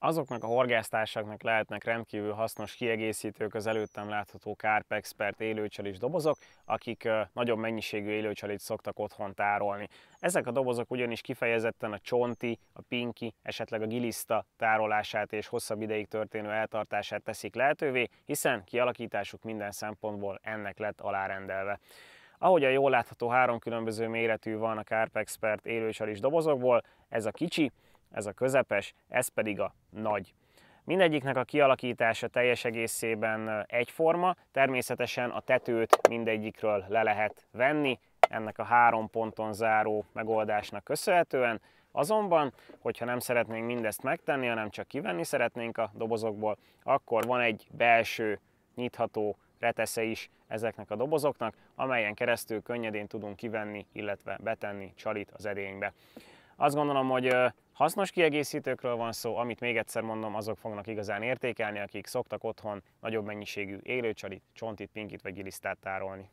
Azoknak a horgásztársaknak lehetnek rendkívül hasznos kiegészítők az előttem látható Carp Expert élőcselis dobozok, akik nagyobb mennyiségű élőcselit szoktak otthon tárolni. Ezek a dobozok ugyanis kifejezetten a csonti, a pinki, esetleg a giliszta tárolását és hosszabb ideig történő eltartását teszik lehetővé, hiszen kialakításuk minden szempontból ennek lett alárendelve. Ahogy a jól látható három különböző méretű van a Carp Expert élősalis dobozokból, ez a kicsi, ez a közepes, ez pedig a nagy. Mindegyiknek a kialakítása teljes egészében egyforma, természetesen a tetőt mindegyikről le lehet venni, ennek a három ponton záró megoldásnak köszönhetően, Azonban, hogyha nem szeretnénk mindezt megtenni, hanem csak kivenni szeretnénk a dobozokból, akkor van egy belső nyitható retesze is ezeknek a dobozoknak, amelyen keresztül könnyedén tudunk kivenni, illetve betenni csalit az edénybe. Azt gondolom, hogy Hasznos kiegészítőkről van szó, amit még egyszer mondom, azok fognak igazán értékelni, akik szoktak otthon nagyobb mennyiségű élőcsalit, csontit, pinkit vagy gilisztát tárolni.